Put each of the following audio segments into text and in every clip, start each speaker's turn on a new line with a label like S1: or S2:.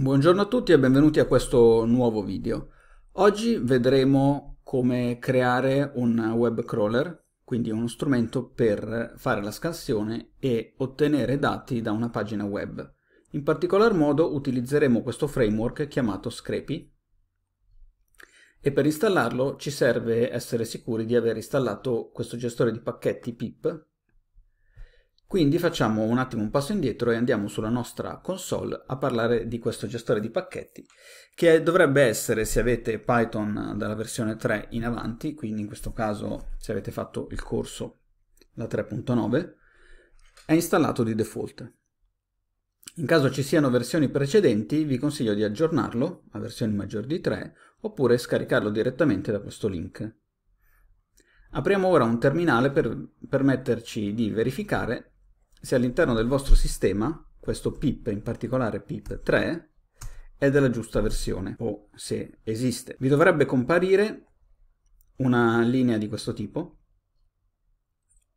S1: Buongiorno a tutti e benvenuti a questo nuovo video. Oggi vedremo come creare un web crawler, quindi uno strumento per fare la scansione e ottenere dati da una pagina web. In particolar modo utilizzeremo questo framework chiamato Screpi e per installarlo ci serve essere sicuri di aver installato questo gestore di pacchetti PIP quindi facciamo un attimo un passo indietro e andiamo sulla nostra console a parlare di questo gestore di pacchetti che dovrebbe essere se avete Python dalla versione 3 in avanti, quindi in questo caso se avete fatto il corso la 3.9, è installato di default. In caso ci siano versioni precedenti vi consiglio di aggiornarlo a versioni maggiori di 3 oppure scaricarlo direttamente da questo link. Apriamo ora un terminale per permetterci di verificare se all'interno del vostro sistema questo pip, in particolare pip3, è della giusta versione o se esiste. Vi dovrebbe comparire una linea di questo tipo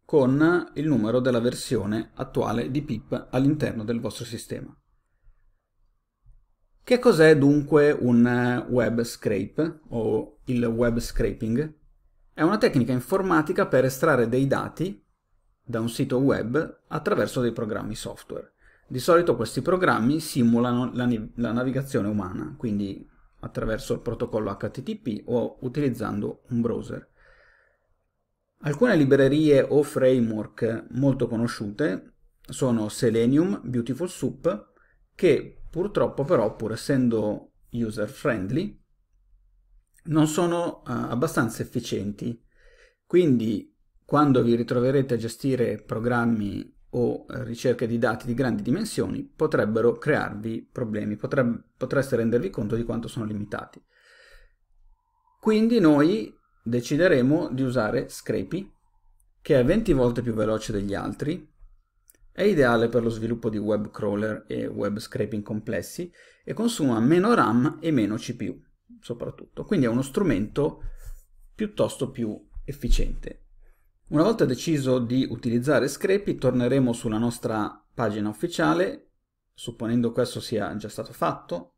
S1: con il numero della versione attuale di pip all'interno del vostro sistema. Che cos'è dunque un web scrape o il web scraping? È una tecnica informatica per estrarre dei dati da un sito web attraverso dei programmi software. Di solito questi programmi simulano la, la navigazione umana, quindi attraverso il protocollo HTTP o utilizzando un browser. Alcune librerie o framework molto conosciute sono Selenium, Beautiful Soup, che purtroppo però, pur essendo user friendly, non sono uh, abbastanza efficienti. Quindi quando vi ritroverete a gestire programmi o eh, ricerche di dati di grandi dimensioni potrebbero crearvi problemi, potrebbe, potreste rendervi conto di quanto sono limitati. Quindi noi decideremo di usare Scrapy, che è 20 volte più veloce degli altri, è ideale per lo sviluppo di web crawler e web scraping complessi e consuma meno RAM e meno CPU soprattutto, quindi è uno strumento piuttosto più efficiente. Una volta deciso di utilizzare Screpi torneremo sulla nostra pagina ufficiale, supponendo questo sia già stato fatto,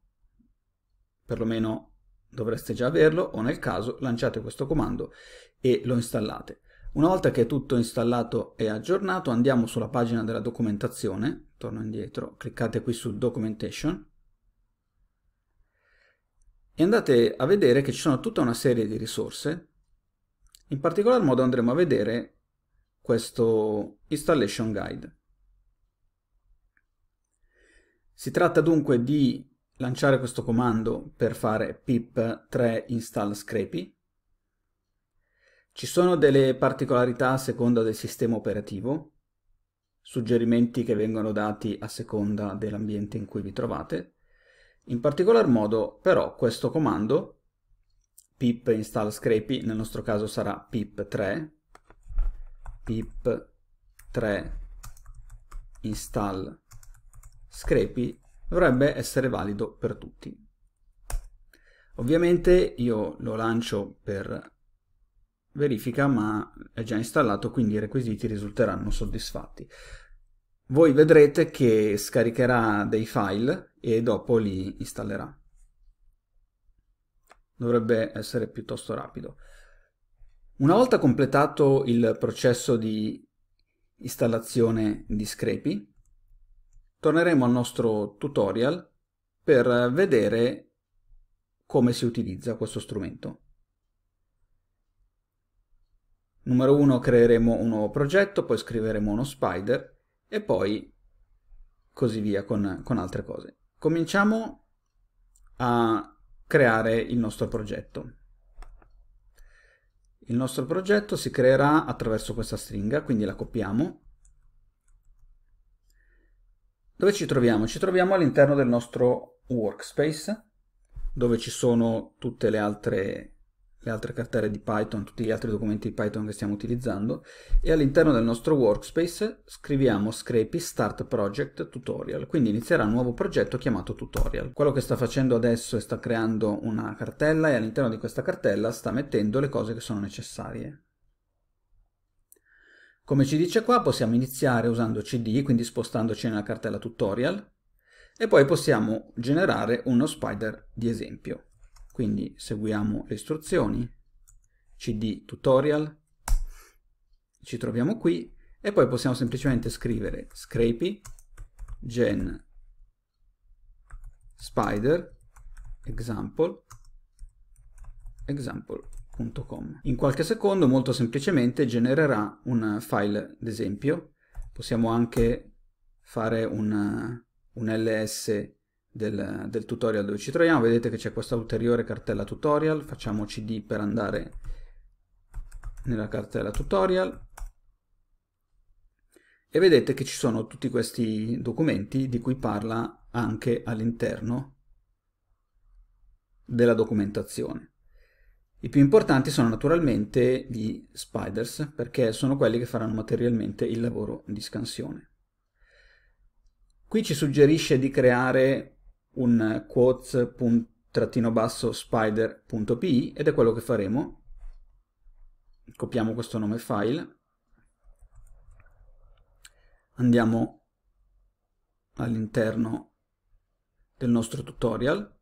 S1: perlomeno dovreste già averlo o nel caso lanciate questo comando e lo installate. Una volta che è tutto installato e aggiornato andiamo sulla pagina della documentazione, torno indietro, cliccate qui su Documentation e andate a vedere che ci sono tutta una serie di risorse in particolar modo andremo a vedere questo installation guide. Si tratta dunque di lanciare questo comando per fare pip 3 install scrapy. Ci sono delle particolarità a seconda del sistema operativo, suggerimenti che vengono dati a seconda dell'ambiente in cui vi trovate. In particolar modo però questo comando pip install scrapy, nel nostro caso sarà pip 3, pip 3 install scrapy dovrebbe essere valido per tutti. Ovviamente io lo lancio per verifica ma è già installato quindi i requisiti risulteranno soddisfatti. Voi vedrete che scaricherà dei file e dopo li installerà dovrebbe essere piuttosto rapido. Una volta completato il processo di installazione di Screpi, torneremo al nostro tutorial per vedere come si utilizza questo strumento. Numero 1 creeremo un nuovo progetto, poi scriveremo uno spider e poi così via con, con altre cose. Cominciamo a creare il nostro progetto. Il nostro progetto si creerà attraverso questa stringa, quindi la copiamo. Dove ci troviamo? Ci troviamo all'interno del nostro workspace, dove ci sono tutte le altre le altre cartelle di Python, tutti gli altri documenti di Python che stiamo utilizzando e all'interno del nostro workspace scriviamo Scrapy Start Project Tutorial, quindi inizierà un nuovo progetto chiamato Tutorial. Quello che sta facendo adesso è sta creando una cartella e all'interno di questa cartella sta mettendo le cose che sono necessarie. Come ci dice qua possiamo iniziare usando cd, quindi spostandoci nella cartella tutorial e poi possiamo generare uno spider di esempio. Quindi seguiamo le istruzioni, cd tutorial, ci troviamo qui e poi possiamo semplicemente scrivere scrapy gen spider example example.com in qualche secondo molto semplicemente genererà un file d'esempio possiamo anche fare un, un ls del, del tutorial dove ci troviamo, vedete che c'è questa ulteriore cartella tutorial, facciamo cd per andare nella cartella tutorial e vedete che ci sono tutti questi documenti di cui parla anche all'interno della documentazione. I più importanti sono naturalmente gli spiders perché sono quelli che faranno materialmente il lavoro di scansione. Qui ci suggerisce di creare un quotes.spider.pi ed è quello che faremo. Copiamo questo nome file. Andiamo all'interno del nostro tutorial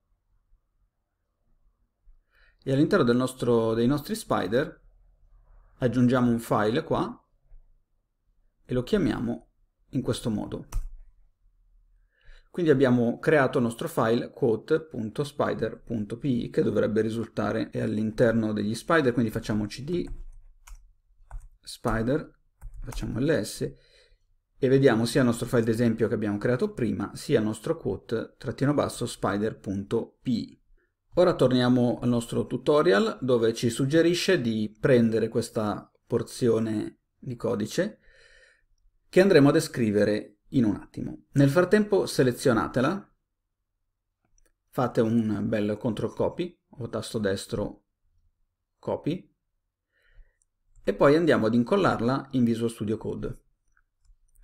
S1: e all'interno nostro, dei nostri spider aggiungiamo un file qua e lo chiamiamo in questo modo. Quindi abbiamo creato il nostro file quote.spider.pi che dovrebbe risultare all'interno degli spider, quindi facciamo cd spider, facciamo ls e vediamo sia il nostro file d'esempio che abbiamo creato prima, sia il nostro quote spiderpi Ora torniamo al nostro tutorial dove ci suggerisce di prendere questa porzione di codice che andremo a descrivere in un attimo. Nel frattempo selezionatela, fate un bel CTRL copy o tasto destro copy e poi andiamo ad incollarla in Visual Studio Code.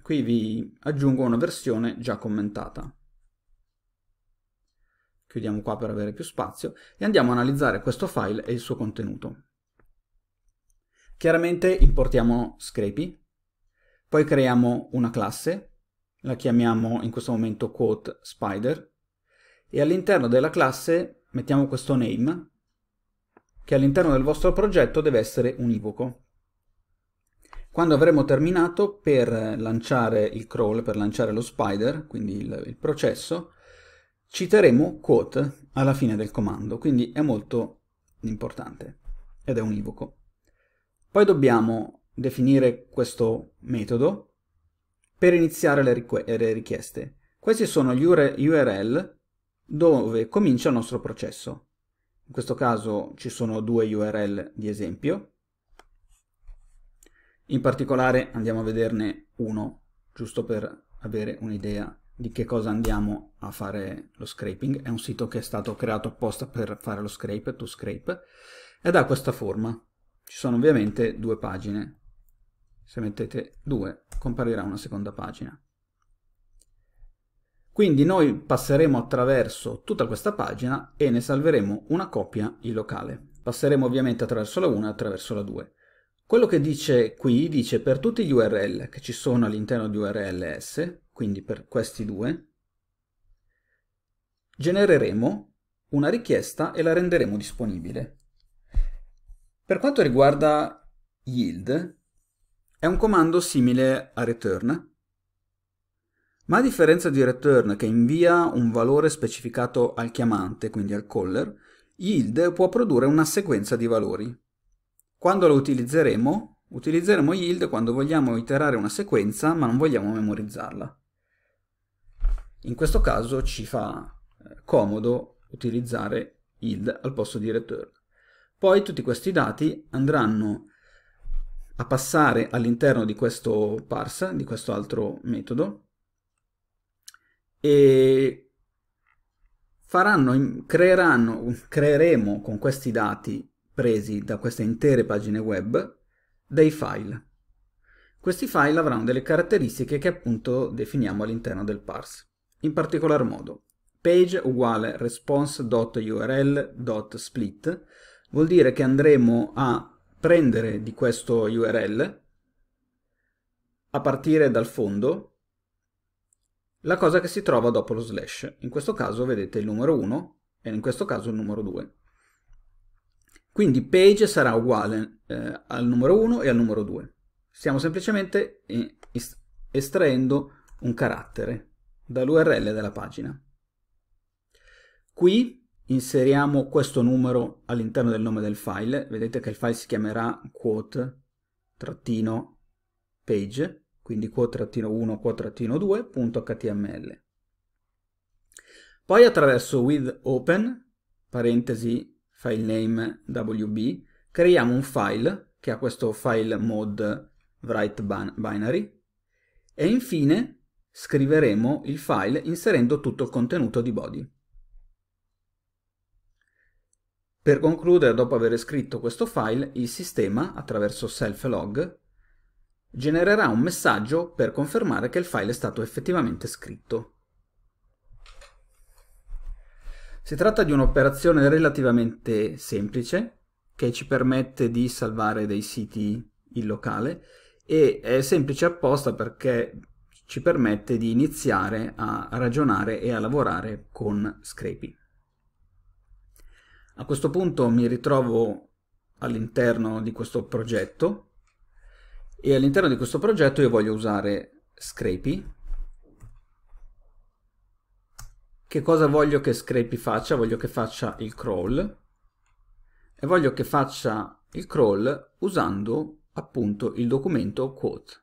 S1: Qui vi aggiungo una versione già commentata. Chiudiamo qua per avere più spazio e andiamo a analizzare questo file e il suo contenuto. Chiaramente importiamo Scrapy, poi creiamo una classe la chiamiamo in questo momento quote spider, e all'interno della classe mettiamo questo name, che all'interno del vostro progetto deve essere univoco. Quando avremo terminato, per lanciare il crawl, per lanciare lo spider, quindi il, il processo, citeremo quote alla fine del comando, quindi è molto importante ed è univoco. Poi dobbiamo definire questo metodo per iniziare le, eh, le richieste. Questi sono gli URL dove comincia il nostro processo. In questo caso ci sono due URL di esempio. In particolare andiamo a vederne uno, giusto per avere un'idea di che cosa andiamo a fare lo scraping. È un sito che è stato creato apposta per fare lo scrape, to scrape, ed ha questa forma. Ci sono ovviamente due pagine se mettete 2 comparirà una seconda pagina. Quindi noi passeremo attraverso tutta questa pagina e ne salveremo una copia in locale. Passeremo ovviamente attraverso la 1 e attraverso la 2. Quello che dice qui dice per tutti gli URL che ci sono all'interno di URLs, quindi per questi due, genereremo una richiesta e la renderemo disponibile. Per quanto riguarda yield, è un comando simile a return, ma a differenza di return che invia un valore specificato al chiamante, quindi al caller, yield può produrre una sequenza di valori. Quando lo utilizzeremo, utilizzeremo yield quando vogliamo iterare una sequenza ma non vogliamo memorizzarla. In questo caso ci fa eh, comodo utilizzare yield al posto di return. Poi tutti questi dati andranno a passare all'interno di questo parse, di questo altro metodo, e faranno, creeranno, creeremo con questi dati presi da queste intere pagine web dei file. Questi file avranno delle caratteristiche che appunto definiamo all'interno del parse. In particolar modo, page uguale response.url.split vuol dire che andremo a prendere di questo URL, a partire dal fondo, la cosa che si trova dopo lo slash. In questo caso vedete il numero 1 e in questo caso il numero 2. Quindi page sarà uguale eh, al numero 1 e al numero 2. Stiamo semplicemente eh, estraendo un carattere dall'URL della pagina. Qui inseriamo questo numero all'interno del nome del file, vedete che il file si chiamerà quote-page, quindi quote-1, quote-2.html. Poi attraverso with open, parentesi name wb, creiamo un file che ha questo file mod write binary e infine scriveremo il file inserendo tutto il contenuto di body. Per concludere, dopo aver scritto questo file, il sistema, attraverso self-log, genererà un messaggio per confermare che il file è stato effettivamente scritto. Si tratta di un'operazione relativamente semplice che ci permette di salvare dei siti in locale e è semplice apposta perché ci permette di iniziare a ragionare e a lavorare con Scrapy. A questo punto mi ritrovo all'interno di questo progetto e all'interno di questo progetto io voglio usare Scrapy. Che cosa voglio che Scrapy faccia? Voglio che faccia il crawl e voglio che faccia il crawl usando appunto il documento quote.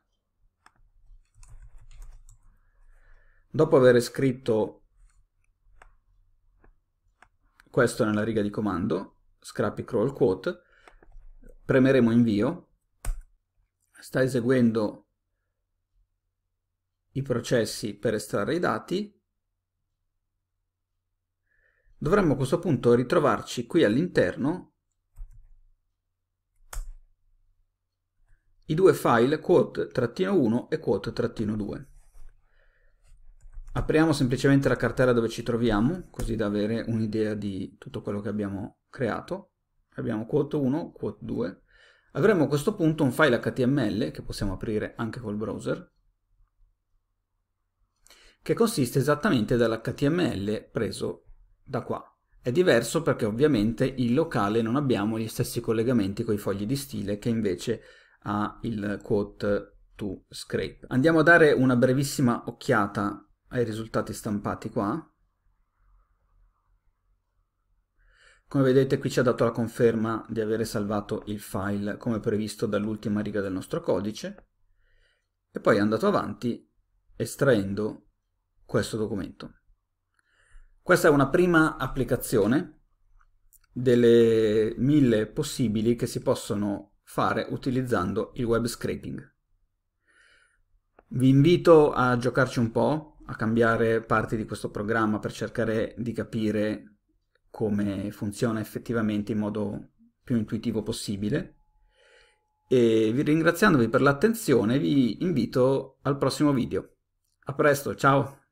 S1: Dopo aver scritto questo nella riga di comando, scrappy crawl quote, premeremo invio, sta eseguendo i processi per estrarre i dati, dovremmo a questo punto ritrovarci qui all'interno i due file quote-1 e quote-2. Apriamo semplicemente la cartella dove ci troviamo, così da avere un'idea di tutto quello che abbiamo creato. Abbiamo quote 1, quote 2. Avremo a questo punto un file HTML che possiamo aprire anche col browser, che consiste esattamente dall'HTML preso da qua. È diverso perché ovviamente in locale non abbiamo gli stessi collegamenti con i fogli di stile che invece ha il quote to scrape. Andiamo a dare una brevissima occhiata ai risultati stampati qua. Come vedete qui ci ha dato la conferma di avere salvato il file come previsto dall'ultima riga del nostro codice e poi è andato avanti estraendo questo documento. Questa è una prima applicazione delle mille possibili che si possono fare utilizzando il web scraping. Vi invito a giocarci un po', a cambiare parti di questo programma per cercare di capire come funziona effettivamente in modo più intuitivo possibile. E vi ringraziandovi per l'attenzione vi invito al prossimo video. A presto, ciao!